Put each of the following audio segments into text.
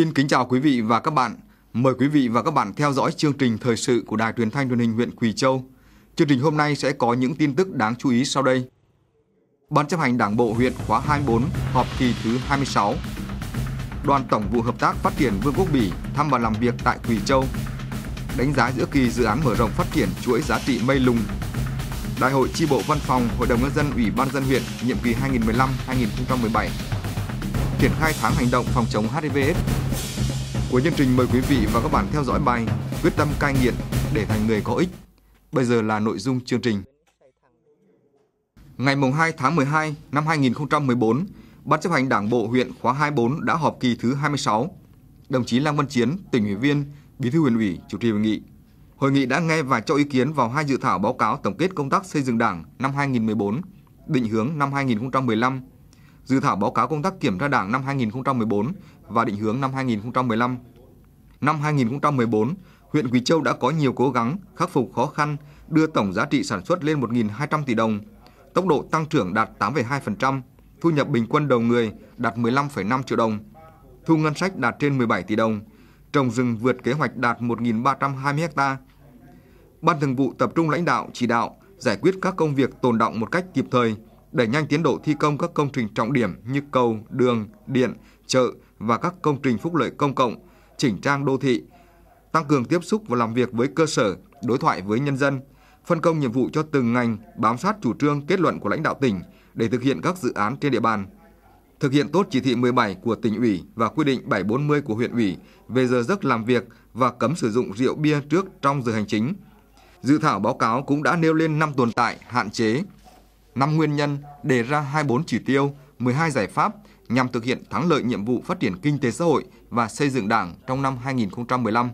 Xin kính chào quý vị và các bạn. Mời quý vị và các bạn theo dõi chương trình thời sự của Đài Truyền thanh Truyền hình huyện Quỳ Châu. Chương trình hôm nay sẽ có những tin tức đáng chú ý sau đây. Ban chấp hành Đảng bộ huyện khóa 24 họp kỳ thứ 26. Đoàn Tổng vụ Hợp tác Phát triển Vương quốc Bỉ thăm và làm việc tại Quỳ Châu. Đánh giá giữa kỳ dự án mở rộng phát triển chuỗi giá trị mây lùng. Đại hội chi bộ văn phòng Hội đồng nhân dân Ủy ban dân huyện nhiệm kỳ 2015-2017 triển khai tháng hành động phòng chống HIVS Cuối chương trình mời quý vị và các bạn theo dõi bài Quyết tâm cai nghiện để thành người có ích. Bây giờ là nội dung chương trình. Ngày 2 tháng 12 năm 2014, Ban chấp hành Đảng bộ huyện khóa 24 đã họp kỳ thứ 26. Đồng chí Lăng Văn Chiến, tỉnh ủy viên, bí thư huyện ủy chủ trì hội nghị. Hội nghị đã nghe và cho ý kiến vào hai dự thảo báo cáo tổng kết công tác xây dựng Đảng năm 2014, định hướng năm 2015 dự thảo báo cáo công tác kiểm tra Đảng năm 2014 và định hướng năm 2015. Năm 2014, huyện Quỳ Châu đã có nhiều cố gắng khắc phục khó khăn, đưa tổng giá trị sản xuất lên 1.200 tỷ đồng, tốc độ tăng trưởng đạt 8,2%, thu nhập bình quân đầu người đạt 15,5 triệu đồng, thu ngân sách đạt trên 17 tỷ đồng, trồng rừng vượt kế hoạch đạt 1.320 ha. Ban thường vụ tập trung lãnh đạo chỉ đạo giải quyết các công việc tồn động một cách kịp thời, đẩy nhanh tiến độ thi công các công trình trọng điểm như cầu, đường, điện, chợ và các công trình phúc lợi công cộng, chỉnh trang đô thị, tăng cường tiếp xúc và làm việc với cơ sở, đối thoại với nhân dân, phân công nhiệm vụ cho từng ngành bám sát chủ trương kết luận của lãnh đạo tỉnh để thực hiện các dự án trên địa bàn. Thực hiện tốt chỉ thị 17 của tỉnh ủy và quy định 740 của huyện ủy về giờ giấc làm việc và cấm sử dụng rượu bia trước trong giờ hành chính. Dự thảo báo cáo cũng đã nêu lên 5 tồn tại, hạn chế, 5 nguyên nhân, đề ra 24 chỉ tiêu, 12 giải pháp nhằm thực hiện thắng lợi nhiệm vụ phát triển kinh tế xã hội và xây dựng Đảng trong năm 2015.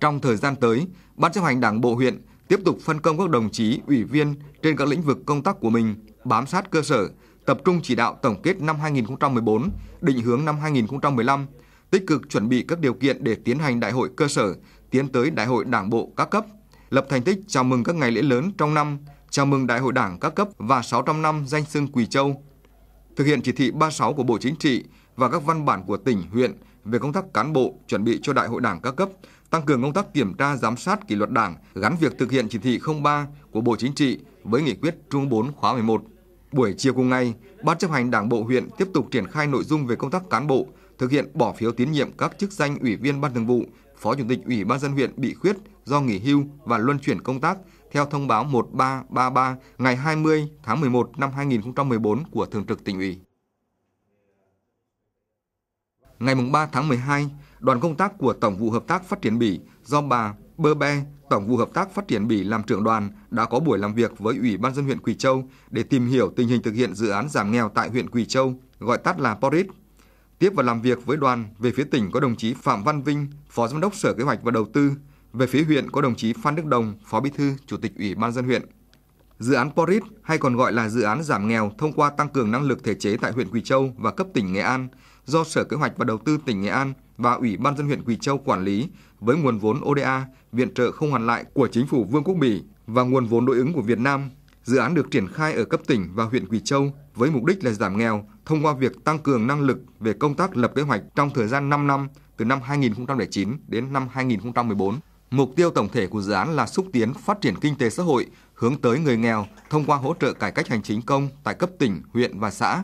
Trong thời gian tới, Ban chấp hành Đảng bộ huyện tiếp tục phân công các đồng chí ủy viên trên các lĩnh vực công tác của mình, bám sát cơ sở, tập trung chỉ đạo tổng kết năm 2014, định hướng năm 2015, tích cực chuẩn bị các điều kiện để tiến hành đại hội cơ sở, tiến tới đại hội đảng bộ các cấp, lập thành tích chào mừng các ngày lễ lớn trong năm, chào mừng Đại hội Đảng các cấp và 600 năm danh xưng Quỳ Châu. Thực hiện chỉ thị 36 của Bộ Chính trị và các văn bản của tỉnh, huyện về công tác cán bộ chuẩn bị cho Đại hội Đảng các cấp, tăng cường công tác kiểm tra giám sát kỷ luật Đảng gắn việc thực hiện chỉ thị 03 của Bộ Chính trị với nghị quyết Trung 4 khóa 11. Buổi chiều cùng ngày, Ban chấp hành Đảng bộ huyện tiếp tục triển khai nội dung về công tác cán bộ, thực hiện bỏ phiếu tín nhiệm các chức danh ủy viên Ban Thường vụ, Phó Chủ tịch Ủy ban dân huyện bị khuyết do nghỉ hưu và luân chuyển công tác theo thông báo 1333 ngày 20 tháng 11 năm 2014 của Thường trực tỉnh ủy. Ngày 3 tháng 12, đoàn công tác của Tổng vụ Hợp tác Phát triển Bỉ do bà Bơ Be, Tổng vụ Hợp tác Phát triển Bỉ làm trưởng đoàn đã có buổi làm việc với Ủy ban dân huyện Quỳ Châu để tìm hiểu tình hình thực hiện dự án giảm nghèo tại huyện Quỳ Châu, gọi tắt là PORIT. Tiếp và làm việc với đoàn về phía tỉnh có đồng chí Phạm Văn Vinh, Phó Giám đốc Sở Kế hoạch và Đầu tư, về phía huyện có đồng chí Phan Đức Đồng, Phó Bí thư, Chủ tịch Ủy ban dân huyện. Dự án Porit hay còn gọi là dự án giảm nghèo thông qua tăng cường năng lực thể chế tại huyện Quỳ Châu và cấp tỉnh Nghệ An do Sở Kế hoạch và Đầu tư tỉnh Nghệ An và Ủy ban dân huyện Quỳ Châu quản lý với nguồn vốn ODA, viện trợ không hoàn lại của chính phủ Vương quốc Bỉ và nguồn vốn đối ứng của Việt Nam. Dự án được triển khai ở cấp tỉnh và huyện Quỳ Châu với mục đích là giảm nghèo thông qua việc tăng cường năng lực về công tác lập kế hoạch trong thời gian 5 năm từ năm 2009 đến năm 2014. Mục tiêu tổng thể của dự án là xúc tiến phát triển kinh tế xã hội, hướng tới người nghèo thông qua hỗ trợ cải cách hành chính công tại cấp tỉnh, huyện và xã.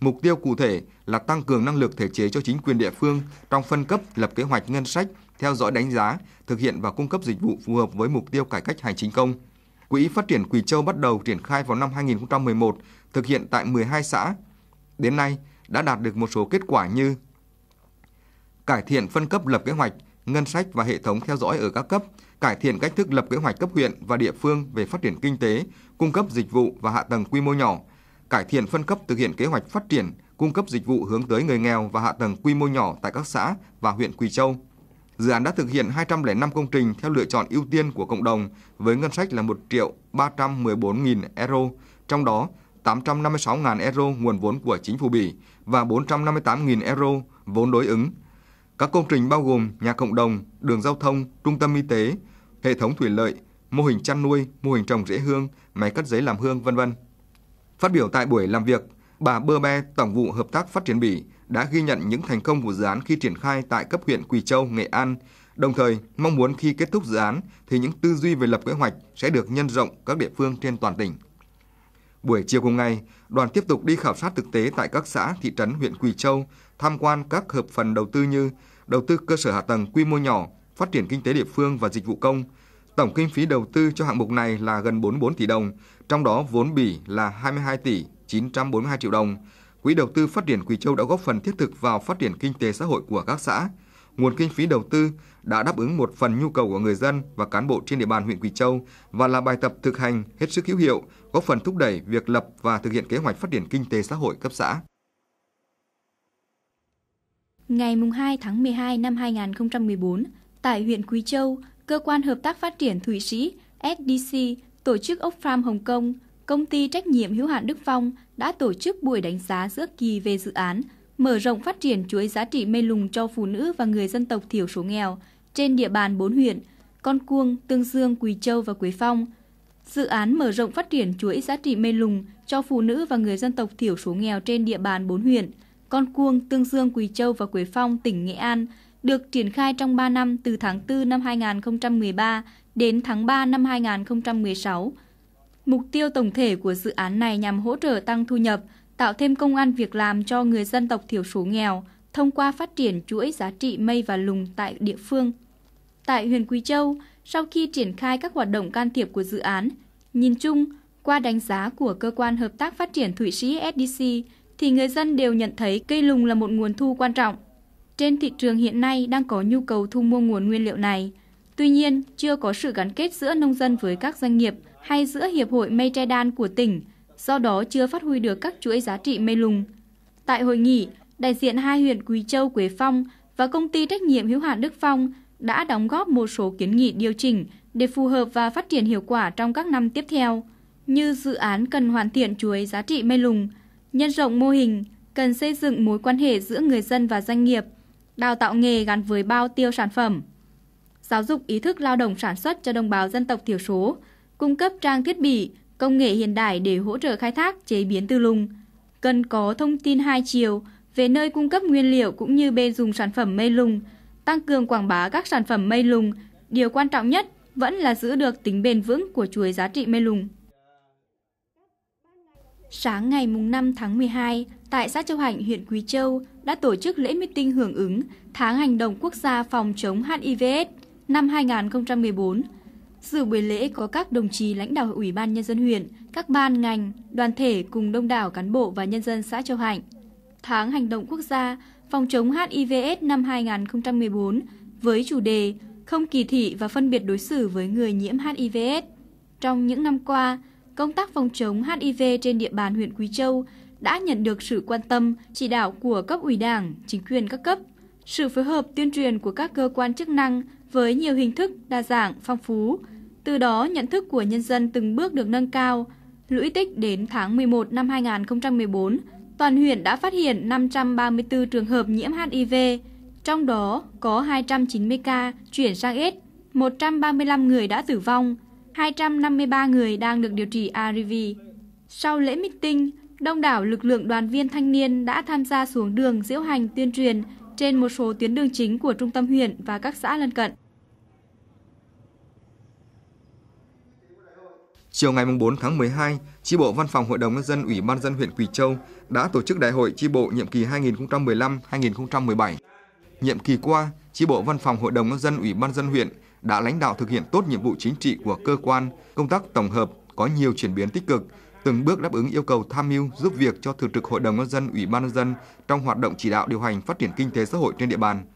Mục tiêu cụ thể là tăng cường năng lực thể chế cho chính quyền địa phương trong phân cấp, lập kế hoạch ngân sách, theo dõi đánh giá, thực hiện và cung cấp dịch vụ phù hợp với mục tiêu cải cách hành chính công. Quỹ phát triển Quỳ Châu bắt đầu triển khai vào năm 2011, thực hiện tại 12 xã. Đến nay, đã đạt được một số kết quả như cải thiện phân cấp lập kế hoạch, ngân sách và hệ thống theo dõi ở các cấp, cải thiện cách thức lập kế hoạch cấp huyện và địa phương về phát triển kinh tế, cung cấp dịch vụ và hạ tầng quy mô nhỏ, cải thiện phân cấp thực hiện kế hoạch phát triển, cung cấp dịch vụ hướng tới người nghèo và hạ tầng quy mô nhỏ tại các xã và huyện Quỳ Châu. Dự án đã thực hiện 205 công trình theo lựa chọn ưu tiên của cộng đồng với ngân sách là 1 triệu 314 000 euro, trong đó 856 000 euro nguồn vốn của chính phủ Bỉ và 458 000 euro vốn đối ứng các công trình bao gồm nhà cộng đồng, đường giao thông, trung tâm y tế, hệ thống thủy lợi, mô hình chăn nuôi, mô hình trồng rễ hương, máy cắt giấy làm hương, vân vân. Phát biểu tại buổi làm việc, bà Bơ Be, Tổng vụ Hợp tác Phát triển Bỉ, đã ghi nhận những thành công của dự án khi triển khai tại cấp huyện Quỳ Châu, Nghệ An, đồng thời mong muốn khi kết thúc dự án thì những tư duy về lập kế hoạch sẽ được nhân rộng các địa phương trên toàn tỉnh. Buổi chiều cùng ngày, đoàn tiếp tục đi khảo sát thực tế tại các xã, thị trấn, huyện Quỳ Châu, tham quan các hợp phần đầu tư như đầu tư cơ sở hạ tầng quy mô nhỏ, phát triển kinh tế địa phương và dịch vụ công. Tổng kinh phí đầu tư cho hạng mục này là gần 44 tỷ đồng, trong đó vốn bỉ là 22 tỷ 942 triệu đồng. Quỹ đầu tư phát triển Quỳ Châu đã góp phần thiết thực vào phát triển kinh tế xã hội của các xã, nguồn kinh phí đầu tư đã đáp ứng một phần nhu cầu của người dân và cán bộ trên địa bàn huyện Quỳ Châu và là bài tập thực hành hết sức hữu hiệu, góp phần thúc đẩy việc lập và thực hiện kế hoạch phát triển kinh tế xã hội cấp xã. Ngày 2 tháng 12 năm 2014, tại huyện Quý Châu, Cơ quan Hợp tác Phát triển Thụy Sĩ SDC, tổ chức Oxfam Hồng Kông, công ty trách nhiệm hữu hạn Đức Phong đã tổ chức buổi đánh giá giữa kỳ về dự án mở rộng phát triển chuỗi giá trị mê lùng cho phụ nữ và người dân tộc thiểu số nghèo trên địa bàn 4 huyện Con Cuông, Tương Dương, Quỳ Châu và Quế Phong. Dự án mở rộng phát triển chuỗi giá trị mê lùng cho phụ nữ và người dân tộc thiểu số nghèo trên địa bàn 4 huyện Con Cuông, Tương Dương, Quỳ Châu và Quế Phong, tỉnh Nghệ An được triển khai trong 3 năm từ tháng 4 năm 2013 đến tháng 3 năm 2016. Mục tiêu tổng thể của dự án này nhằm hỗ trợ tăng thu nhập – tạo thêm công an việc làm cho người dân tộc thiểu số nghèo thông qua phát triển chuỗi giá trị mây và lùng tại địa phương. Tại huyện Quý Châu, sau khi triển khai các hoạt động can thiệp của dự án, nhìn chung, qua đánh giá của Cơ quan Hợp tác Phát triển Thụy Sĩ SDC, thì người dân đều nhận thấy cây lùng là một nguồn thu quan trọng. Trên thị trường hiện nay đang có nhu cầu thu mua nguồn nguyên liệu này. Tuy nhiên, chưa có sự gắn kết giữa nông dân với các doanh nghiệp hay giữa Hiệp hội Mây Tre Đan của tỉnh – do đó chưa phát huy được các chuỗi giá trị mê lùng. Tại hội nghị, đại diện hai huyện Quỳ Châu, Quế Phong và công ty trách nhiệm hữu hạn Đức Phong đã đóng góp một số kiến nghị điều chỉnh để phù hợp và phát triển hiệu quả trong các năm tiếp theo, như dự án cần hoàn thiện chuỗi giá trị mê lùng, nhân rộng mô hình, cần xây dựng mối quan hệ giữa người dân và doanh nghiệp, đào tạo nghề gắn với bao tiêu sản phẩm, giáo dục ý thức lao động sản xuất cho đồng bào dân tộc thiểu số, cung cấp trang thiết bị, công nghệ hiện đại để hỗ trợ khai thác chế biến tư lùng. Cần có thông tin hai chiều về nơi cung cấp nguyên liệu cũng như bên dùng sản phẩm mây lùng, tăng cường quảng bá các sản phẩm mây lùng. Điều quan trọng nhất vẫn là giữ được tính bền vững của chuỗi giá trị mây lùng. Sáng ngày 5 tháng 12, tại xã Châu Hạnh, huyện Quý Châu đã tổ chức lễ meeting hưởng ứng Tháng Hành động Quốc gia phòng chống HIV/AIDS năm 2014 Dự buổi lễ có các đồng chí lãnh đạo Ủy ban Nhân dân huyện, các ban ngành, đoàn thể cùng đông đảo cán bộ và nhân dân xã Châu Hạnh. Tháng Hành động Quốc gia phòng chống HIVS năm 2014 với chủ đề Không kỳ thị và phân biệt đối xử với người nhiễm HIVS. Trong những năm qua, công tác phòng chống HIV trên địa bàn huyện Quý Châu đã nhận được sự quan tâm, chỉ đạo của cấp ủy đảng, chính quyền các cấp, sự phối hợp tuyên truyền của các cơ quan chức năng, với nhiều hình thức đa dạng, phong phú. Từ đó, nhận thức của nhân dân từng bước được nâng cao. Lũy tích đến tháng 11 năm 2014, toàn huyện đã phát hiện 534 trường hợp nhiễm HIV, trong đó có 290 ca chuyển sang AIDS, 135 người đã tử vong, 253 người đang được điều trị ARV. Sau lễ meeting, đông đảo lực lượng đoàn viên thanh niên đã tham gia xuống đường diễu hành tuyên truyền trên một số tuyến đường chính của trung tâm huyện và các xã lân cận. Chiều ngày 4 tháng 12, chi bộ Văn phòng Hội đồng nhân dân Ủy ban dân huyện Quỳ Châu đã tổ chức đại hội chi bộ nhiệm kỳ 2015-2017. Nhiệm kỳ qua, chi bộ Văn phòng Hội đồng nhân dân Ủy ban dân huyện đã lãnh đạo thực hiện tốt nhiệm vụ chính trị của cơ quan, công tác tổng hợp có nhiều chuyển biến tích cực, từng bước đáp ứng yêu cầu tham mưu giúp việc cho thường trực Hội đồng nhân dân, Ủy ban nhân dân trong hoạt động chỉ đạo điều hành phát triển kinh tế xã hội trên địa bàn.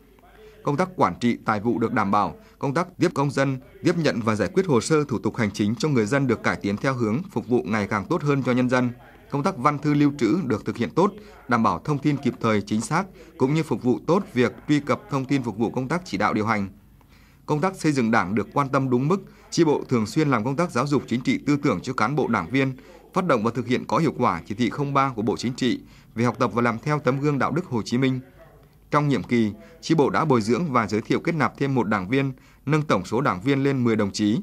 Công tác quản trị tài vụ được đảm bảo, công tác tiếp công dân, tiếp nhận và giải quyết hồ sơ thủ tục hành chính cho người dân được cải tiến theo hướng phục vụ ngày càng tốt hơn cho nhân dân. Công tác văn thư lưu trữ được thực hiện tốt, đảm bảo thông tin kịp thời chính xác cũng như phục vụ tốt việc truy cập thông tin phục vụ công tác chỉ đạo điều hành công tác xây dựng đảng được quan tâm đúng mức, tri bộ thường xuyên làm công tác giáo dục chính trị tư tưởng cho cán bộ đảng viên, phát động và thực hiện có hiệu quả chỉ thị 03 của Bộ Chính trị về học tập và làm theo tấm gương đạo đức Hồ Chí Minh. Trong nhiệm kỳ, chi bộ đã bồi dưỡng và giới thiệu kết nạp thêm một đảng viên, nâng tổng số đảng viên lên 10 đồng chí.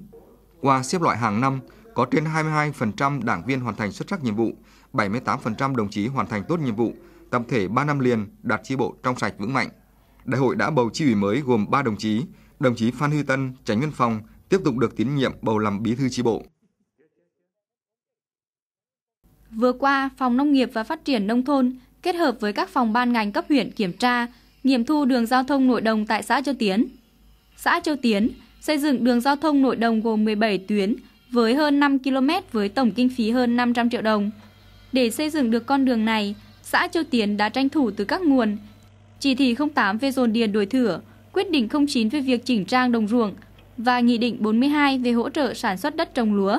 Qua xếp loại hàng năm, có trên 22% đảng viên hoàn thành xuất sắc nhiệm vụ, 78% đồng chí hoàn thành tốt nhiệm vụ, tập thể 3 năm liền đạt chi bộ trong sạch vững mạnh. Đại hội đã bầu chi ủy mới gồm 3 đồng chí, đồng chí Phan Huy Tân, Tránh Văn phòng tiếp tục được tín nhiệm bầu làm bí thư chi bộ. Vừa qua, Phòng Nông nghiệp và Phát triển Nông thôn kết hợp với các phòng ban ngành cấp huyện kiểm tra, nghiệm thu đường giao thông nội đồng tại xã Châu Tiến. Xã Châu Tiến xây dựng đường giao thông nội đồng gồm 17 tuyến với hơn 5 km với tổng kinh phí hơn 500 triệu đồng. Để xây dựng được con đường này, xã Châu Tiến đã tranh thủ từ các nguồn. Chỉ thị 08 về dồn điền đổi thửa, quyết định 09 về việc chỉnh trang đồng ruộng và nghị định 42 về hỗ trợ sản xuất đất trồng lúa.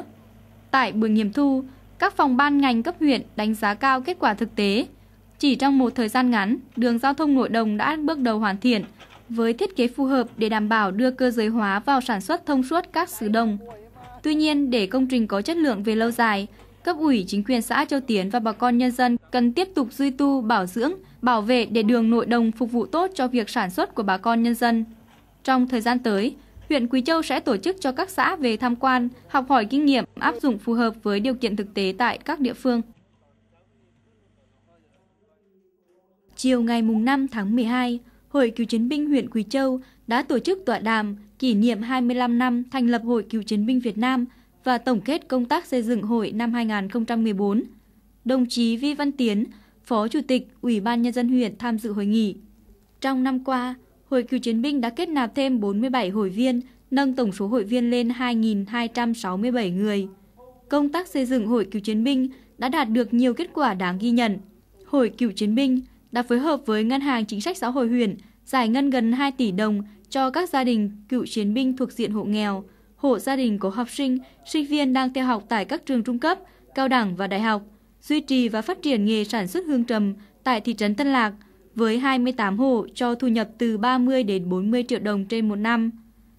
Tại buổi nghiệm thu, các phòng ban ngành cấp huyện đánh giá cao kết quả thực tế. Chỉ trong một thời gian ngắn, đường giao thông nội đồng đã bước đầu hoàn thiện với thiết kế phù hợp để đảm bảo đưa cơ giới hóa vào sản xuất thông suốt các xứ đồng. Tuy nhiên, để công trình có chất lượng về lâu dài, cấp ủy chính quyền xã Châu Tiến và bà con nhân dân cần tiếp tục duy tu, bảo dưỡng, bảo vệ để đường nội đồng phục vụ tốt cho việc sản xuất của bà con nhân dân. Trong thời gian tới, huyện Quý Châu sẽ tổ chức cho các xã về tham quan, học hỏi kinh nghiệm áp dụng phù hợp với điều kiện thực tế tại các địa phương. Chiều ngày 5 tháng 12, Hội Cựu chiến binh huyện Quỳ Châu đã tổ chức tọa đàm kỷ niệm 25 năm thành lập Hội Cựu chiến binh Việt Nam và tổng kết công tác xây dựng hội năm 2014. Đồng chí Vi Văn Tiến, Phó Chủ tịch Ủy ban Nhân dân huyện tham dự hội nghị. Trong năm qua, Hội cựu chiến binh đã kết nạp thêm 47 hội viên, nâng tổng số hội viên lên 2.267 người. Công tác xây dựng Hội cựu chiến binh đã đạt được nhiều kết quả đáng ghi nhận. Hội cựu chiến binh đã phối hợp với Ngân hàng Chính sách Xã hội huyện giải ngân gần 2 tỷ đồng cho các gia đình cựu chiến binh thuộc diện hộ nghèo, hộ gia đình có học sinh, sinh viên đang theo học tại các trường trung cấp, cao đẳng và đại học, duy trì và phát triển nghề sản xuất hương trầm tại thị trấn Tân Lạc – với 28 hộ cho thu nhập từ 30 đến 40 triệu đồng trên một năm.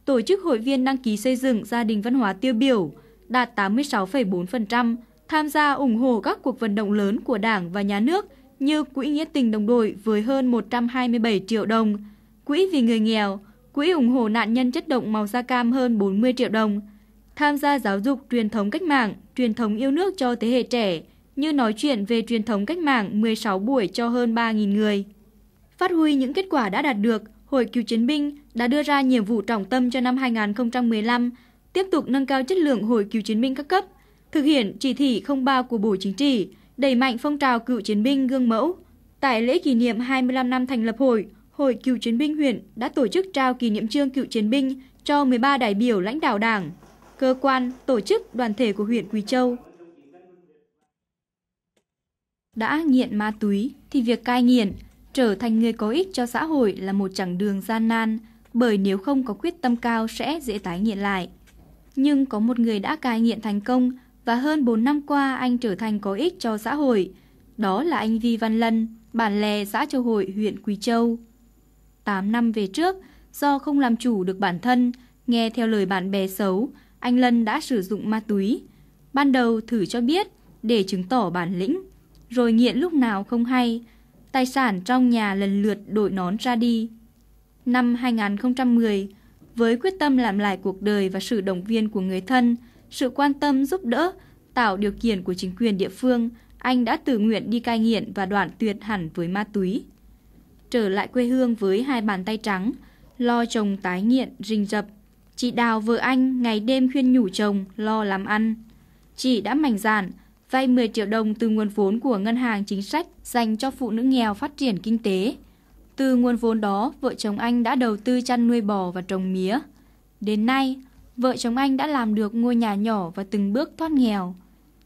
Tổ chức hội viên đăng ký xây dựng gia đình văn hóa tiêu biểu đạt 86,4%, tham gia ủng hộ các cuộc vận động lớn của Đảng và Nhà nước như Quỹ Nghĩa tình đồng đội với hơn 127 triệu đồng, Quỹ vì người nghèo, Quỹ ủng hộ nạn nhân chất độc màu da cam hơn 40 triệu đồng, tham gia giáo dục truyền thống cách mạng, truyền thống yêu nước cho thế hệ trẻ, như nói chuyện về truyền thống cách mạng 16 buổi cho hơn 3.000 người. Phát huy những kết quả đã đạt được, Hội Cựu Chiến binh đã đưa ra nhiệm vụ trọng tâm cho năm 2015, tiếp tục nâng cao chất lượng Hội Cựu Chiến binh các cấp, thực hiện chỉ thị 03 của Bộ Chính trị, đẩy mạnh phong trào cựu chiến binh gương mẫu. Tại lễ kỷ niệm 25 năm thành lập hội, Hội Cựu Chiến binh huyện đã tổ chức trao kỷ niệm trương cựu chiến binh cho 13 đại biểu lãnh đạo đảng, cơ quan, tổ chức, đoàn thể của huyện Quỳ Châu. Đã nghiện ma túy thì việc cai nghiện Trở thành người có ích cho xã hội là một chặng đường gian nan, bởi nếu không có quyết tâm cao sẽ dễ tái nghiện lại. Nhưng có một người đã cai nghiện thành công và hơn 4 năm qua anh trở thành có ích cho xã hội. Đó là anh Vi Văn Lân, bản lè xã Châu Hội, huyện Quỳ Châu. 8 năm về trước, do không làm chủ được bản thân, nghe theo lời bạn bè xấu, anh Lân đã sử dụng ma túy. Ban đầu thử cho biết để chứng tỏ bản lĩnh, rồi nghiện lúc nào không hay, tài sản trong nhà lần lượt đổi nón ra đi. Năm 2010, với quyết tâm làm lại cuộc đời và sự động viên của người thân, sự quan tâm giúp đỡ, tạo điều kiện của chính quyền địa phương, anh đã tự nguyện đi cai nghiện và đoạn tuyệt hẳn với ma túy. Trở lại quê hương với hai bàn tay trắng, lo chồng tái nghiện, rình rập. Chị Đào vợ anh ngày đêm khuyên nhủ chồng lo làm ăn. Chị đã mạnh dạn, vay 10 triệu đồng từ nguồn vốn của Ngân hàng Chính sách dành cho phụ nữ nghèo phát triển kinh tế. Từ nguồn vốn đó, vợ chồng anh đã đầu tư chăn nuôi bò và trồng mía. Đến nay, vợ chồng anh đã làm được ngôi nhà nhỏ và từng bước thoát nghèo.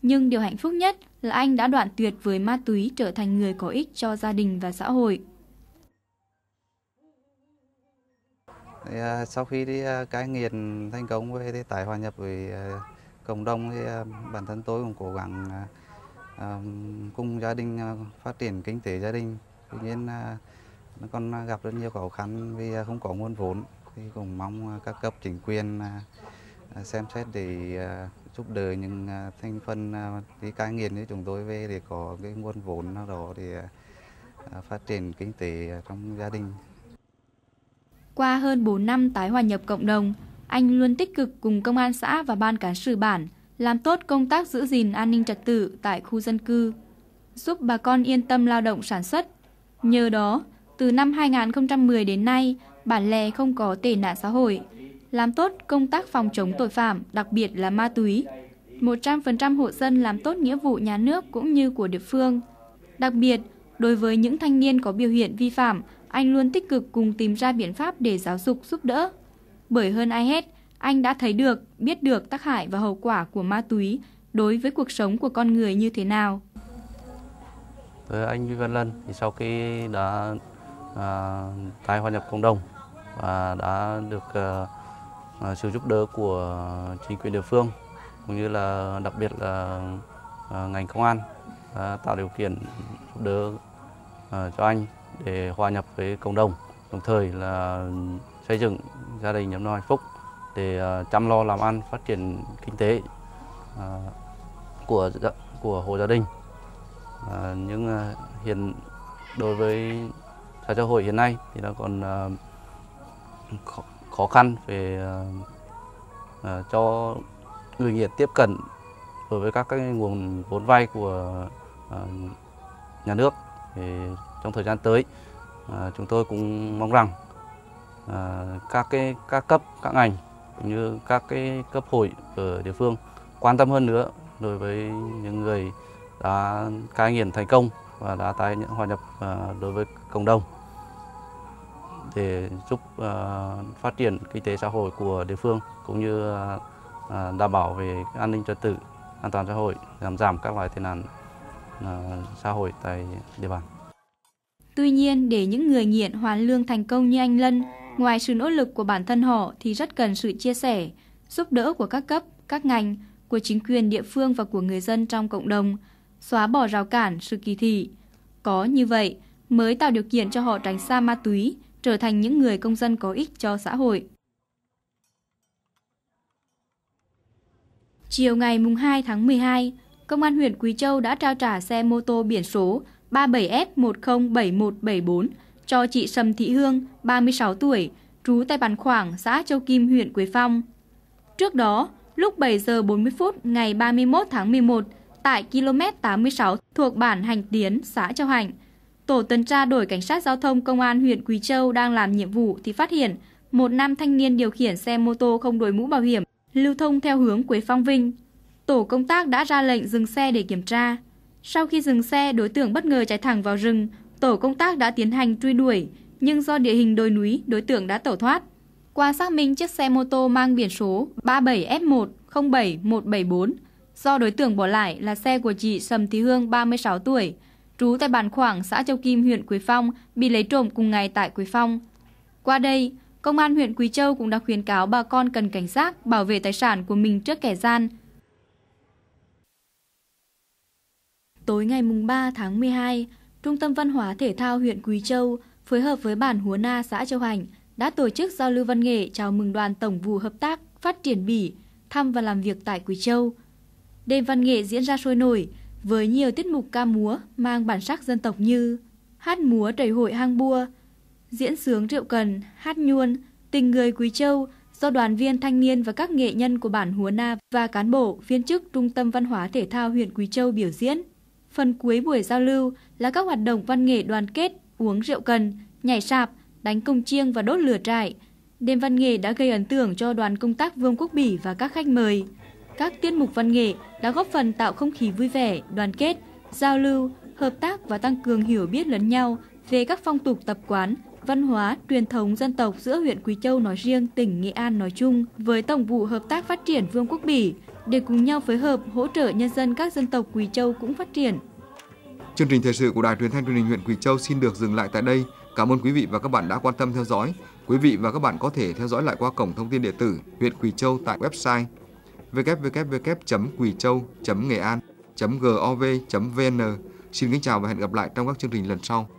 Nhưng điều hạnh phúc nhất là anh đã đoạn tuyệt với ma túy trở thành người có ích cho gia đình và xã hội. À, sau khi đi à, cai nghiện thành công về thì tái hòa nhập với à, cộng đồng thì à, bản thân tôi cũng cố gắng à, à, cùng gia đình phát triển kinh tế gia đình tuy nhiên nó còn gặp rất nhiều khó khăn vì không có nguồn vốn thì cũng mong các cấp chính quyền xem xét để giúp đỡ những thành phần đi cai nghiện như chúng tôi về để có cái nguồn vốn nào đó để phát triển kinh tế trong gia đình. Qua hơn 4 năm tái hòa nhập cộng đồng, anh luôn tích cực cùng công an xã và ban cán sự bản làm tốt công tác giữ gìn an ninh trật tự tại khu dân cư, giúp bà con yên tâm lao động sản xuất. Nhờ đó, từ năm 2010 đến nay, bản lè không có tệ nạn xã hội, làm tốt công tác phòng chống tội phạm, đặc biệt là ma túy. 100% hộ dân làm tốt nghĩa vụ nhà nước cũng như của địa phương. Đặc biệt, đối với những thanh niên có biểu hiện vi phạm, anh luôn tích cực cùng tìm ra biện pháp để giáo dục giúp đỡ, bởi hơn ai hết, anh đã thấy được, biết được tác hại và hậu quả của ma túy đối với cuộc sống của con người như thế nào. Với anh Vi Văn Lân thì sau khi đã à, tái hòa nhập cộng đồng và đã được à, à, sự giúp đỡ của chính quyền địa phương cũng như là đặc biệt là à, ngành công an đã tạo điều kiện giúp đỡ à, cho anh để hòa nhập với cộng đồng đồng thời là xây dựng gia đình nhóm no hạnh phúc để ờ, chăm lo làm ăn phát triển kinh tế ờ, của của hộ gia đình ờ, nhưng hiện đối với xã xã hội hiện nay thì nó còn khó, khăn về cho người nghiện tiếp cận đối với các, cái nguồn vốn vay của nhà nước thì trong thời gian tới chúng tôi cũng mong rằng À, các cái các cấp các ngành cũng như các cái cấp hội ở địa phương quan tâm hơn nữa đối với những người đã cai nghiện thành công và đã tái hòa nhập à, đối với cộng đồng để giúp à, phát triển kinh tế xã hội của địa phương cũng như đảm bảo về an ninh trật tự an toàn xã hội giảm giảm các loại tệ nạn xã hội tại địa bàn Tuy nhiên, để những người nghiện hoàn lương thành công như anh Lân Ngoài sự nỗ lực của bản thân họ thì rất cần sự chia sẻ, giúp đỡ của các cấp, các ngành, của chính quyền địa phương và của người dân trong cộng đồng, xóa bỏ rào cản, sự kỳ thị. Có như vậy mới tạo điều kiện cho họ tránh xa ma túy, trở thành những người công dân có ích cho xã hội. Chiều ngày 2 tháng 12, Công an huyện Quý Châu đã trao trả xe mô tô biển số 37F107174 cho chị Sầm Thị Hương, 36 tuổi, trú tại bản khoảng xã Châu Kim, huyện Quế Phong. Trước đó, lúc 7 giờ 40 phút ngày 31 tháng 11, tại km 86 thuộc bản Hành Tiến, xã Châu Hạnh, tổ tuần tra đội cảnh sát giao thông công an huyện Quỳ Châu đang làm nhiệm vụ thì phát hiện một nam thanh niên điều khiển xe mô tô không đội mũ bảo hiểm lưu thông theo hướng Quế Phong Vinh. Tổ công tác đã ra lệnh dừng xe để kiểm tra. Sau khi dừng xe, đối tượng bất ngờ chạy thẳng vào rừng, tổ công tác đã tiến hành truy đuổi, nhưng do địa hình đồi núi, đối tượng đã tẩu thoát. Qua xác minh chiếc xe mô tô mang biển số 37F107174 do đối tượng bỏ lại là xe của chị Sầm Thị Hương 36 tuổi, trú tại bản khoảng xã Châu Kim, huyện Quế Phong, bị lấy trộm cùng ngày tại Quế Phong. Qua đây, Công an huyện Quỳ Châu cũng đã khuyến cáo bà con cần cảnh giác, bảo vệ tài sản của mình trước kẻ gian. Tối ngày 3 tháng 12, Trung tâm Văn hóa Thể thao huyện Quý Châu phối hợp với bản Húa Na xã Châu Hành đã tổ chức giao lưu văn nghệ chào mừng đoàn Tổng vụ Hợp tác Phát triển Bỉ thăm và làm việc tại Quý Châu. Đêm văn nghệ diễn ra sôi nổi với nhiều tiết mục ca múa mang bản sắc dân tộc như hát múa trầy hội hang bua, diễn sướng rượu cần, hát nhuôn, tình người Quý Châu do đoàn viên thanh niên và các nghệ nhân của bản Húa Na và cán bộ viên chức Trung tâm Văn hóa Thể thao huyện Quý Châu biểu diễn. Phần cuối buổi giao lưu là các hoạt động văn nghệ đoàn kết, uống rượu cần, nhảy sạp, đánh công chiêng và đốt lửa trại. Đêm văn nghệ đã gây ấn tượng cho đoàn công tác Vương Quốc Bỉ và các khách mời. Các tiết mục văn nghệ đã góp phần tạo không khí vui vẻ, đoàn kết, giao lưu, hợp tác và tăng cường hiểu biết lẫn nhau về các phong tục tập quán, văn hóa, truyền thống dân tộc giữa huyện Quý Châu nói riêng, tỉnh Nghệ An nói chung với Tổng vụ Hợp tác Phát triển Vương quốc Bỉ để cùng nhau phối hợp hỗ trợ nhân dân các dân tộc Quỳ Châu cũng phát triển. Chương trình thời sự của Đài Truyền thanh Truyền hình huyện Quỳ Châu xin được dừng lại tại đây. Cảm ơn quý vị và các bạn đã quan tâm theo dõi. Quý vị và các bạn có thể theo dõi lại qua cổng thông tin điện tử huyện Quỳ Châu tại website www.quỳ châu gov vn Xin kính chào và hẹn gặp lại trong các chương trình lần sau.